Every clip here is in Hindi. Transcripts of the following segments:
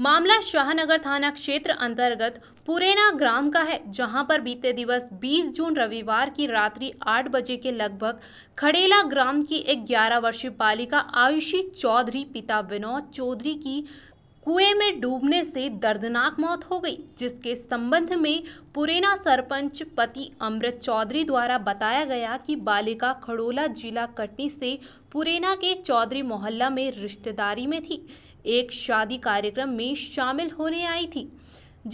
मामला शाहनगर थाना क्षेत्र अंतर्गत पुरेना ग्राम का है जहां पर बीते दिवस 20 जून रविवार की रात्रि 8 बजे के लगभग खड़ेला ग्राम की एक 11 वर्षीय बालिका आयुषी चौधरी पिता विनोद चौधरी की कुएं में डूबने से दर्दनाक मौत हो गई जिसके संबंध में पुरेना सरपंच पति अमृत चौधरी द्वारा बताया गया कि बालिका खड़ोला जिला कटनी से पुरेना के चौधरी मोहल्ला में रिश्तेदारी में थी एक शादी कार्यक्रम में शामिल होने आई थी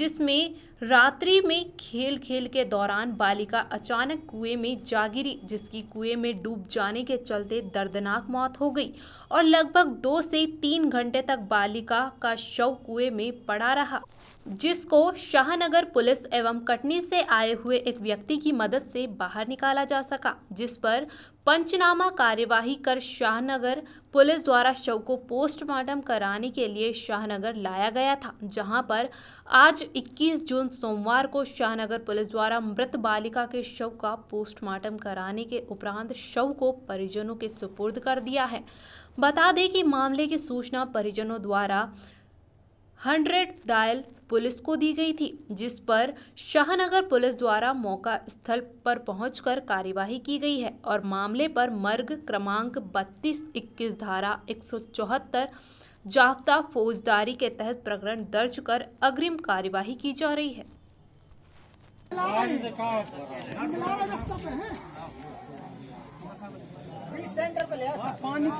जिसमें रात्रि में खेल खेल के दौरान बालिका अचानक कुएं में जा गिरी जिसकी कुएं में डूब जाने के चलते दर्दनाक मौत हो गई और लगभग दो से तीन घंटे तक बालिका का शव कुएं में पड़ा रहा जिसको शाहनगर पुलिस एवं कटनी से आए हुए एक व्यक्ति की मदद से बाहर निकाला जा सका जिस पर पंचनामा कार्यवाही कर शाहनगर पुलिस द्वारा शव को पोस्टमार्टम कराने के लिए शाहनगर लाया गया था जहां पर आज 21 जून सोमवार को शाहनगर पुलिस द्वारा मृत बालिका के शव का पोस्टमार्टम कराने के उपरांत शव को परिजनों के सुपुर्द कर दिया है बता दें कि मामले की सूचना परिजनों द्वारा हंड्रेड डायल पुलिस को दी गई थी जिस पर शाहनगर पुलिस द्वारा मौका स्थल पर पहुंचकर कार्यवाही की गई है और मामले पर मर्ग क्रमांक बत्तीस इक्कीस धारा एक सौ जाफ्ता फौजदारी के तहत प्रकरण दर्ज कर अग्रिम कार्यवाही की जा रही है पानी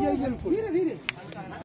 के अंदर